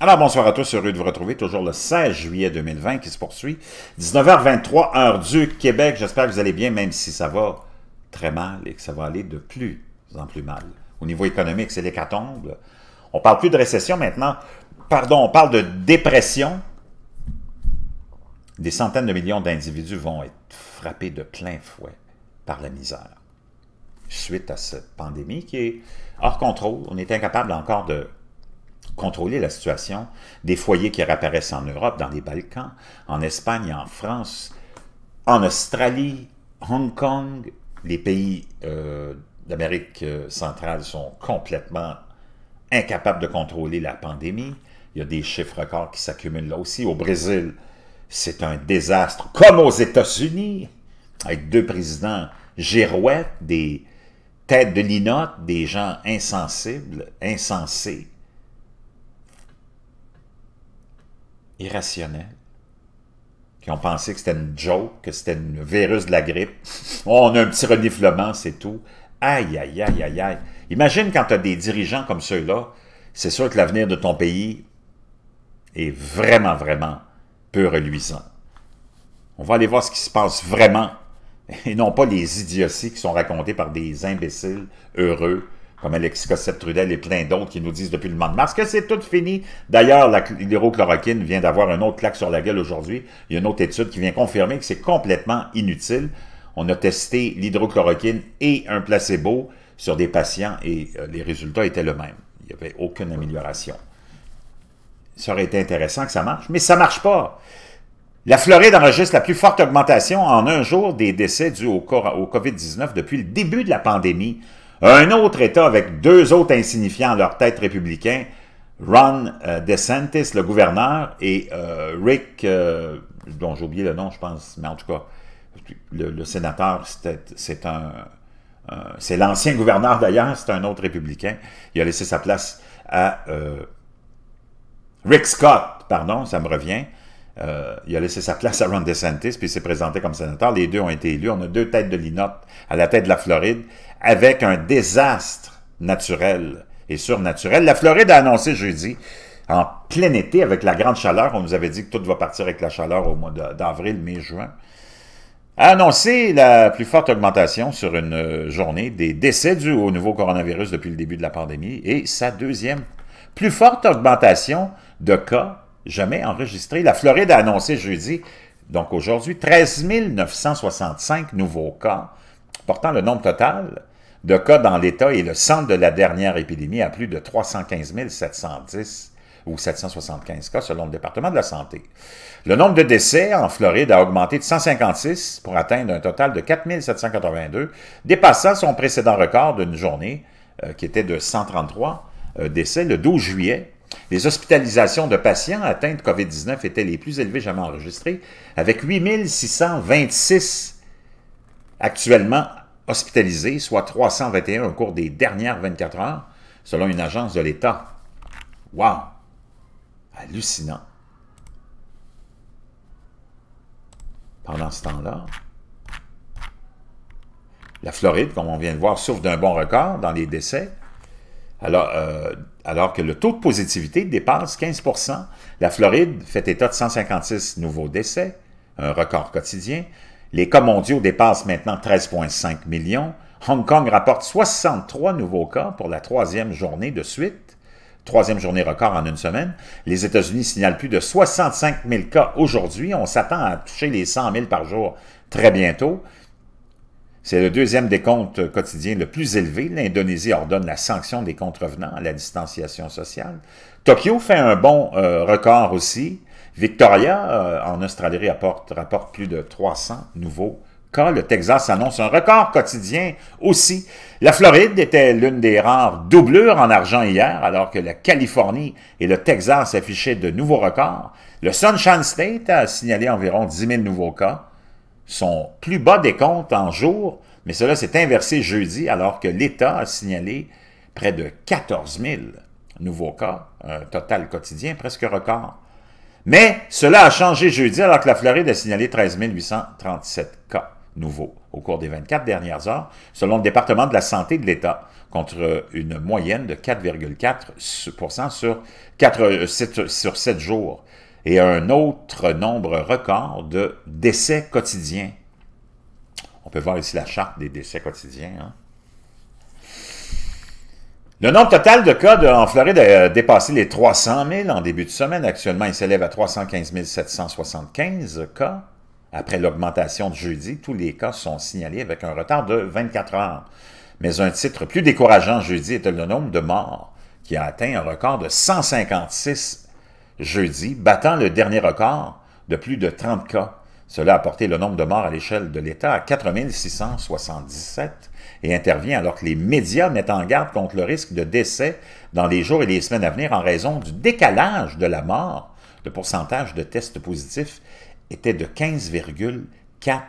Alors, bonsoir à tous, heureux de vous retrouver, toujours le 16 juillet 2020 qui se poursuit, 19h23, heure du Québec. J'espère que vous allez bien, même si ça va très mal et que ça va aller de plus en plus mal. Au niveau économique, c'est l'hécatombe. On parle plus de récession maintenant, pardon, on parle de dépression. Des centaines de millions d'individus vont être frappés de plein fouet par la misère suite à cette pandémie qui est hors contrôle. On est incapable encore de contrôler la situation des foyers qui réapparaissent en Europe, dans les Balkans, en Espagne, en France, en Australie, Hong Kong, les pays euh, d'Amérique euh, centrale sont complètement incapables de contrôler la pandémie. Il y a des chiffres records qui s'accumulent là aussi. Au Brésil, c'est un désastre, comme aux États-Unis, avec deux présidents girouettes, des têtes de linotte, des gens insensibles, insensés, irrationnels qui ont pensé que c'était une joke, que c'était une virus de la grippe. on a un petit reniflement, c'est tout. Aïe, aïe, aïe, aïe, aïe. Imagine quand tu as des dirigeants comme ceux-là, c'est sûr que l'avenir de ton pays est vraiment, vraiment peu reluisant. On va aller voir ce qui se passe vraiment, et non pas les idioties qui sont racontées par des imbéciles heureux comme Alexis Cossette-Trudel et plein d'autres qui nous disent depuis le mois de mars que c'est tout fini. D'ailleurs, l'hydrochloroquine vient d'avoir un autre claque sur la gueule aujourd'hui. Il y a une autre étude qui vient confirmer que c'est complètement inutile. On a testé l'hydrochloroquine et un placebo sur des patients et euh, les résultats étaient le même. Il n'y avait aucune amélioration. Ça aurait été intéressant que ça marche, mais ça ne marche pas. La Floride enregistre la plus forte augmentation en un jour des décès dus au COVID-19 depuis le début de la pandémie. Un autre État avec deux autres insignifiants à leur tête républicain, Ron euh, DeSantis, le gouverneur, et euh, Rick, euh, dont j'ai oublié le nom, je pense, mais en tout cas, le, sénateur sénateur, c'est un... c'est l'ancien gouverneur d'ailleurs, c'est un autre républicain. Il a laissé sa place à Rick Scott, pardon, ça me revient. Euh, il a laissé sa place à Ron DeSantis, puis s'est présenté comme sénateur. Les deux ont été élus. On a deux têtes de linotte à la tête de la Floride, avec un désastre naturel et surnaturel. La Floride a annoncé jeudi, en plein été, avec la grande chaleur, on nous avait dit que tout va partir avec la chaleur au mois d'avril, mai, juin, a annoncé la plus forte augmentation sur une journée des décès du au nouveau coronavirus depuis le début de la pandémie et sa deuxième plus forte augmentation de cas jamais enregistré. La Floride a annoncé jeudi, donc aujourd'hui, 13 965 nouveaux cas, portant le nombre total de cas dans l'État et le centre de la dernière épidémie à plus de 315 710 ou 775 cas selon le département de la Santé. Le nombre de décès en Floride a augmenté de 156 pour atteindre un total de 4 782, dépassant son précédent record d'une journée euh, qui était de 133 euh, décès le 12 juillet les hospitalisations de patients atteints de COVID-19 étaient les plus élevées jamais enregistrées, avec 8626 actuellement hospitalisés, soit 321 au cours des dernières 24 heures, selon une agence de l'État. Wow! Hallucinant! Pendant ce temps-là, la Floride, comme on vient de voir, souffre d'un bon record dans les décès, alors, euh, alors que le taux de positivité dépasse 15 la Floride fait état de 156 nouveaux décès, un record quotidien. Les cas mondiaux dépassent maintenant 13,5 millions. Hong Kong rapporte 63 nouveaux cas pour la troisième journée de suite. Troisième journée record en une semaine. Les États-Unis signalent plus de 65 000 cas aujourd'hui. On s'attend à toucher les 100 000 par jour très bientôt. C'est le deuxième décompte quotidien le plus élevé. L'Indonésie ordonne la sanction des contrevenants à la distanciation sociale. Tokyo fait un bon euh, record aussi. Victoria, euh, en Australie, rapporte, rapporte plus de 300 nouveaux cas. Le Texas annonce un record quotidien aussi. La Floride était l'une des rares doublures en argent hier, alors que la Californie et le Texas affichaient de nouveaux records. Le Sunshine State a signalé environ 10 000 nouveaux cas son plus bas des comptes en jours, mais cela s'est inversé jeudi alors que l'État a signalé près de 14 000 nouveaux cas, un total quotidien presque record. Mais cela a changé jeudi alors que la Floride a signalé 13 837 cas nouveaux au cours des 24 dernières heures, selon le département de la santé de l'État, contre une moyenne de 4,4 sur euh, sur 7 jours et un autre nombre record de décès quotidiens. On peut voir ici la charte des décès quotidiens. Hein. Le nombre total de cas en Floride a euh, dépassé les 300 000 en début de semaine. Actuellement, il s'élève à 315 775 cas. Après l'augmentation de jeudi, tous les cas sont signalés avec un retard de 24 heures. Mais un titre plus décourageant jeudi est le nombre de morts, qui a atteint un record de 156 jeudi, battant le dernier record de plus de 30 cas. Cela a porté le nombre de morts à l'échelle de l'État à 677 et intervient alors que les médias mettent en garde contre le risque de décès dans les jours et les semaines à venir en raison du décalage de la mort. Le pourcentage de tests positifs était de 15,4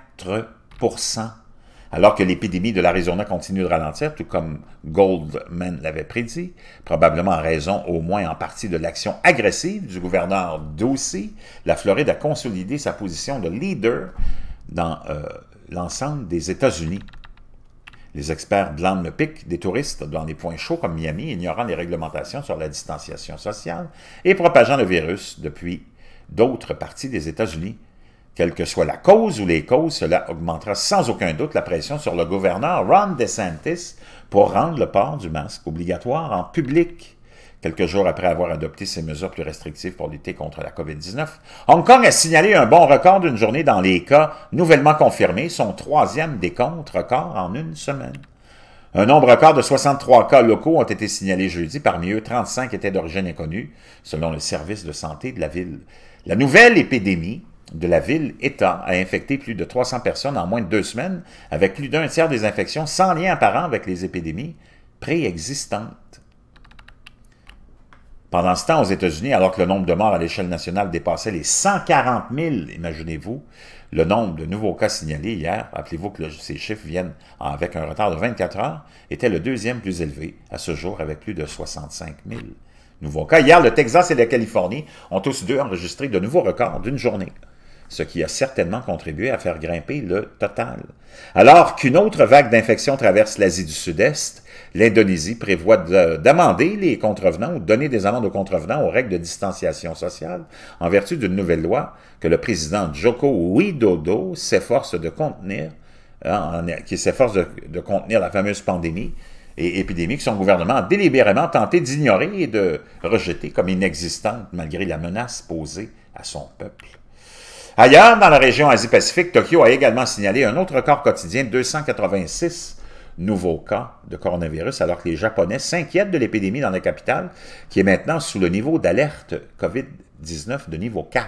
alors que l'épidémie de l'Arizona continue de ralentir, tout comme Goldman l'avait prédit, probablement en raison au moins en partie de l'action agressive du gouverneur Ducey, la Floride a consolidé sa position de leader dans euh, l'ensemble des États-Unis. Les experts blâment le pic des touristes dans des points chauds comme Miami, ignorant les réglementations sur la distanciation sociale et propageant le virus depuis d'autres parties des États-Unis. Quelle que soit la cause ou les causes, cela augmentera sans aucun doute la pression sur le gouverneur Ron DeSantis pour rendre le port du masque obligatoire en public. Quelques jours après avoir adopté ces mesures plus restrictives pour lutter contre la COVID-19, Hong Kong a signalé un bon record d'une journée dans les cas nouvellement confirmés, son troisième décompte record en une semaine. Un nombre record de 63 cas locaux ont été signalés jeudi, parmi eux 35 étaient d'origine inconnue, selon le service de santé de la ville. La nouvelle épidémie de la ville-État a infecté plus de 300 personnes en moins de deux semaines, avec plus d'un tiers des infections sans lien apparent avec les épidémies préexistantes. Pendant ce temps, aux États-Unis, alors que le nombre de morts à l'échelle nationale dépassait les 140 000, imaginez-vous, le nombre de nouveaux cas signalés hier, rappelez-vous que ces chiffres viennent avec un retard de 24 heures, était le deuxième plus élevé à ce jour avec plus de 65 000 nouveaux cas. Hier, le Texas et la Californie ont tous deux enregistré de nouveaux records d'une journée ce qui a certainement contribué à faire grimper le total. Alors qu'une autre vague d'infection traverse l'Asie du Sud-Est, l'Indonésie prévoit euh, d'amender les contrevenants ou donner des amendes aux contrevenants aux règles de distanciation sociale en vertu d'une nouvelle loi que le président Joko Widodo s'efforce de contenir, hein, qui s'efforce de, contenir la fameuse pandémie et épidémie que son gouvernement a délibérément tenté d'ignorer et de rejeter comme inexistante malgré la menace posée à son peuple. Ailleurs, dans la région Asie-Pacifique, Tokyo a également signalé un autre record quotidien 286 nouveaux cas de coronavirus, alors que les Japonais s'inquiètent de l'épidémie dans la capitale, qui est maintenant sous le niveau d'alerte COVID-19 de niveau 4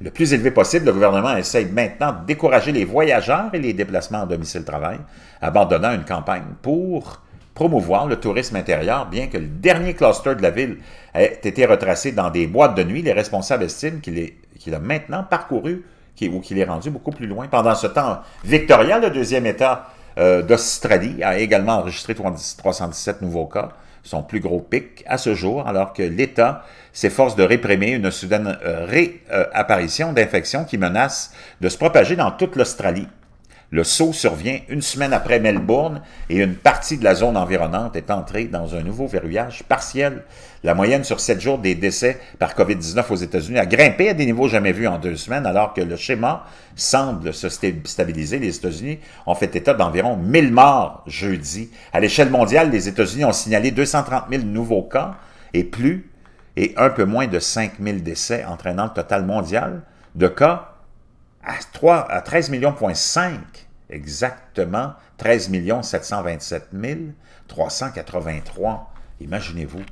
le plus élevé possible, le gouvernement essaye maintenant de décourager les voyageurs et les déplacements en domicile-travail, abandonnant une campagne pour promouvoir le tourisme intérieur, bien que le dernier cluster de la ville ait été retracé dans des boîtes de nuit. Les responsables estiment qu'il est il a maintenant parcouru ou qu'il est rendu beaucoup plus loin. Pendant ce temps, Victoria, le deuxième État euh, d'Australie, a également enregistré 317 nouveaux cas, son plus gros pic à ce jour, alors que l'État s'efforce de réprimer une soudaine euh, réapparition euh, d'infections qui menacent de se propager dans toute l'Australie. Le saut survient une semaine après Melbourne et une partie de la zone environnante est entrée dans un nouveau verrouillage partiel. La moyenne sur sept jours des décès par COVID-19 aux États-Unis a grimpé à des niveaux jamais vus en deux semaines, alors que le schéma semble se stabiliser. Les États-Unis ont fait état d'environ 1000 morts jeudi. À l'échelle mondiale, les États-Unis ont signalé 230 000 nouveaux cas et plus, et un peu moins de 5 000 décès, entraînant le total mondial de cas à, 3, millions, 13 exactement 13 727 383. Imaginez-vous.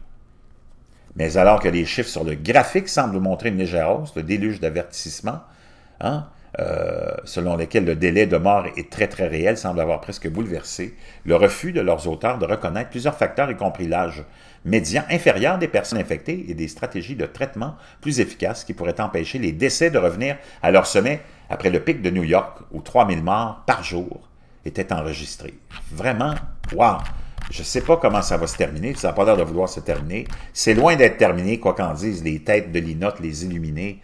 Mais alors que les chiffres sur le graphique semblent montrer une légère hausse, le déluge d'avertissement, hein, euh, selon lesquels le délai de mort est très très réel, semble avoir presque bouleversé le refus de leurs auteurs de reconnaître plusieurs facteurs, y compris l'âge médian inférieur des personnes infectées et des stratégies de traitement plus efficaces qui pourraient empêcher les décès de revenir à leur sommet après le pic de New York où 3000 morts par jour étaient enregistrés. Vraiment, wow! Je ne sais pas comment ça va se terminer, ça n'a pas l'air de vouloir se terminer. C'est loin d'être terminé, quoi qu'en disent les têtes de l'inote, les illuminés,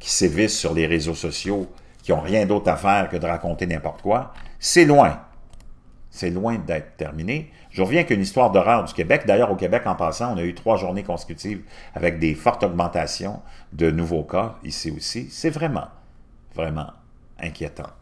qui sévissent sur les réseaux sociaux, qui n'ont rien d'autre à faire que de raconter n'importe quoi. C'est loin. C'est loin d'être terminé. Je reviens qu'une histoire d'horreur du Québec. D'ailleurs, au Québec, en passant, on a eu trois journées consécutives avec des fortes augmentations de nouveaux cas ici aussi. C'est vraiment vraiment inquiétant.